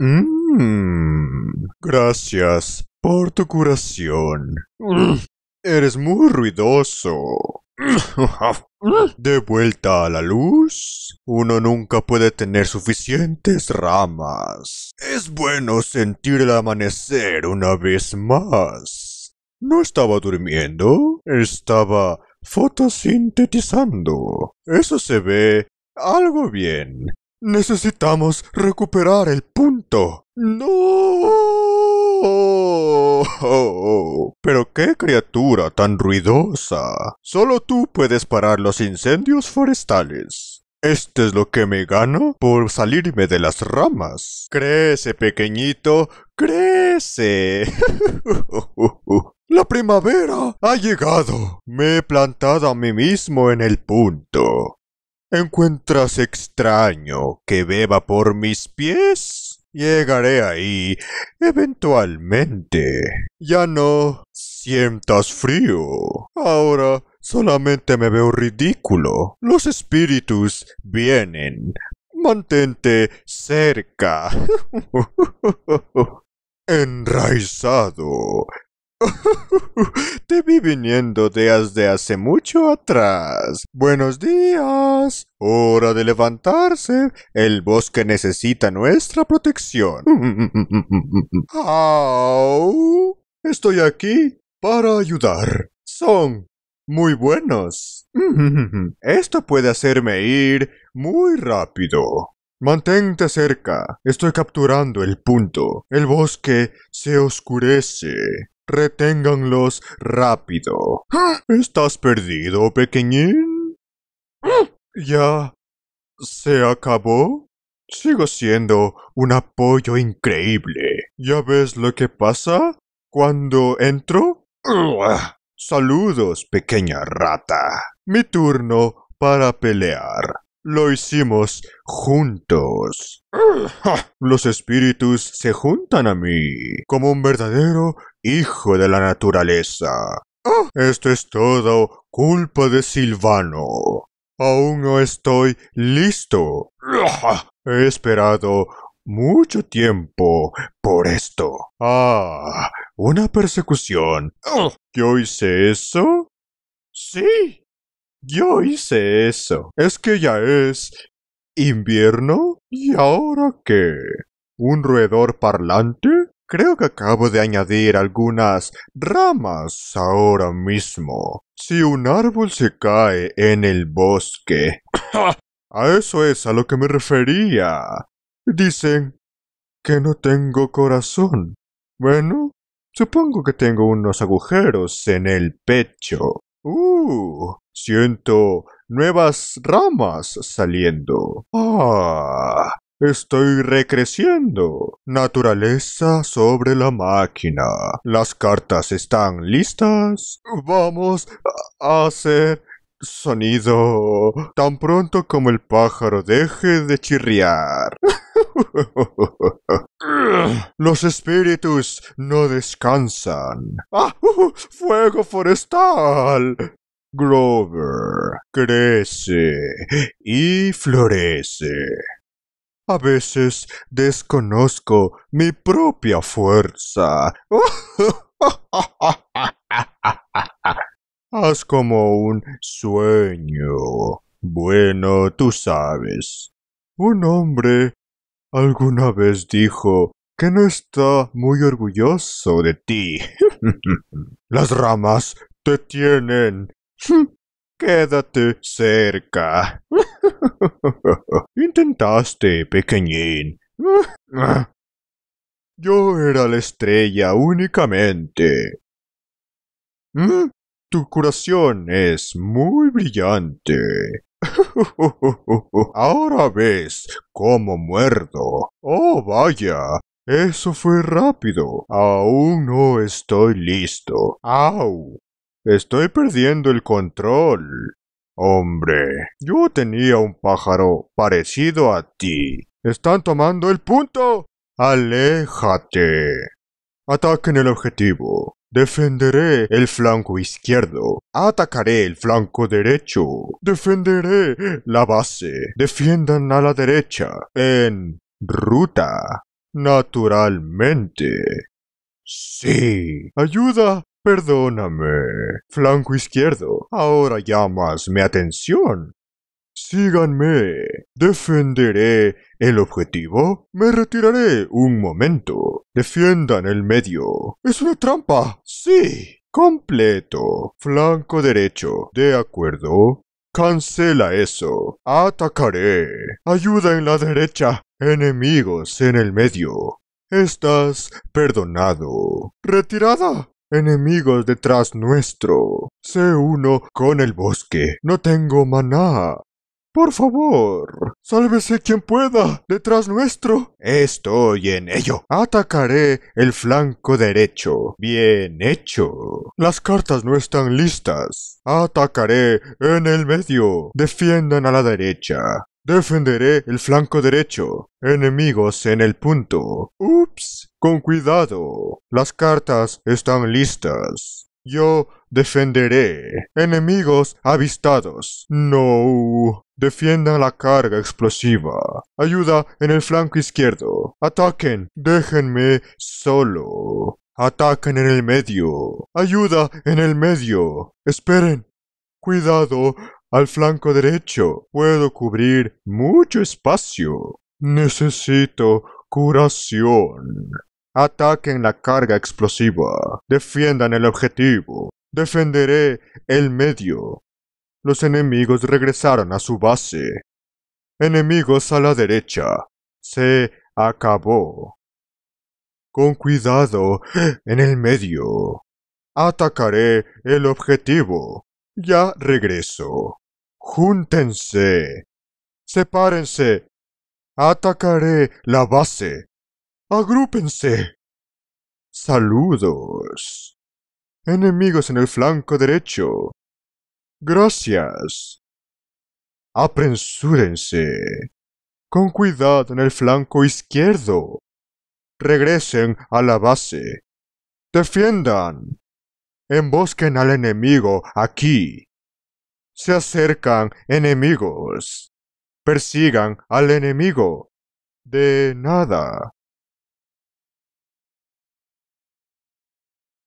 Mmm. Gracias por tu curación. eres muy ruidoso. De vuelta a la luz, uno nunca puede tener suficientes ramas. Es bueno sentir el amanecer una vez más. No estaba durmiendo, estaba fotosintetizando. Eso se ve algo bien. Necesitamos recuperar el punto. ¡No! Pero qué criatura tan ruidosa. Solo tú puedes parar los incendios forestales. Este es lo que me gano por salirme de las ramas. Crece, pequeñito, crece. La primavera ha llegado. Me he plantado a mí mismo en el punto. ¿Encuentras extraño que beba por mis pies? Llegaré ahí eventualmente. Ya no sientas frío. Ahora solamente me veo ridículo. Los espíritus vienen. Mantente cerca. Enraizado Te vi viniendo de hace mucho atrás. Buenos días. Hora de levantarse. El bosque necesita nuestra protección. Estoy aquí para ayudar. Son muy buenos. Esto puede hacerme ir muy rápido. Mantente cerca. Estoy capturando el punto. El bosque se oscurece. Reténganlos rápido. ¿Estás perdido, pequeñín? ¿Ya se acabó? Sigo siendo un apoyo increíble. ¿Ya ves lo que pasa cuando entro? Saludos, pequeña rata. Mi turno para pelear. Lo hicimos juntos. Los espíritus se juntan a mí, como un verdadero hijo de la naturaleza. Oh. Esto es todo culpa de Silvano. Aún no estoy listo. He esperado mucho tiempo por esto. Ah, una persecución. ¿Yo oh. hice eso? Sí. Yo hice eso. Es que ya es invierno. ¿Y ahora qué? ¿Un roedor parlante? Creo que acabo de añadir algunas ramas ahora mismo. Si un árbol se cae en el bosque. a eso es a lo que me refería. Dicen que no tengo corazón. Bueno, supongo que tengo unos agujeros en el pecho. Uh, Siento nuevas ramas saliendo. ¡Ah! Estoy recreciendo. Naturaleza sobre la máquina. Las cartas están listas. Vamos a hacer sonido tan pronto como el pájaro deje de chirriar. Los espíritus no descansan. Ah, ¡Fuego forestal! Grover crece y florece. A veces desconozco mi propia fuerza. Haz como un sueño. Bueno, tú sabes. Un hombre alguna vez dijo que no está muy orgulloso de ti. Las ramas te tienen Quédate cerca. Intentaste, pequeñín. Yo era la estrella únicamente. Tu curación es muy brillante. Ahora ves cómo muerdo. Oh, vaya. Eso fue rápido. Aún no estoy listo. ¡Au! Estoy perdiendo el control. Hombre, yo tenía un pájaro parecido a ti. Están tomando el punto. Aléjate. Ataquen el objetivo. Defenderé el flanco izquierdo. Atacaré el flanco derecho. Defenderé la base. Defiendan a la derecha. En ruta. Naturalmente. Sí. Ayuda. Perdóname. Flanco izquierdo, ahora llamas mi atención. Síganme. Defenderé el objetivo. Me retiraré un momento. Defiendan el medio. Es una trampa. Sí. Completo. Flanco derecho. De acuerdo. Cancela eso. Atacaré. Ayuda en la derecha. Enemigos en el medio. Estás perdonado. Retirada enemigos detrás nuestro. Sé uno con el bosque. No tengo maná. Por favor, sálvese quien pueda, detrás nuestro. Estoy en ello. Atacaré el flanco derecho. Bien hecho. Las cartas no están listas. Atacaré en el medio. Defiendan a la derecha. Defenderé el flanco derecho. Enemigos en el punto. Ups. Con cuidado. Las cartas están listas. Yo defenderé. Enemigos avistados. No. Defiendan la carga explosiva. Ayuda en el flanco izquierdo. Ataquen. Déjenme solo. Ataquen en el medio. Ayuda en el medio. Esperen. Cuidado. Al flanco derecho puedo cubrir mucho espacio. Necesito curación. Ataquen la carga explosiva. Defiendan el objetivo. Defenderé el medio. Los enemigos regresaron a su base. Enemigos a la derecha. Se acabó. Con cuidado en el medio. Atacaré el objetivo. Ya regreso. Júntense. Sepárense. Atacaré la base. Agrúpense. Saludos. Enemigos en el flanco derecho. Gracias. Aprensúrense. Con cuidado en el flanco izquierdo. Regresen a la base. Defiendan. Embosquen al enemigo aquí. Se acercan enemigos. Persigan al enemigo. De nada.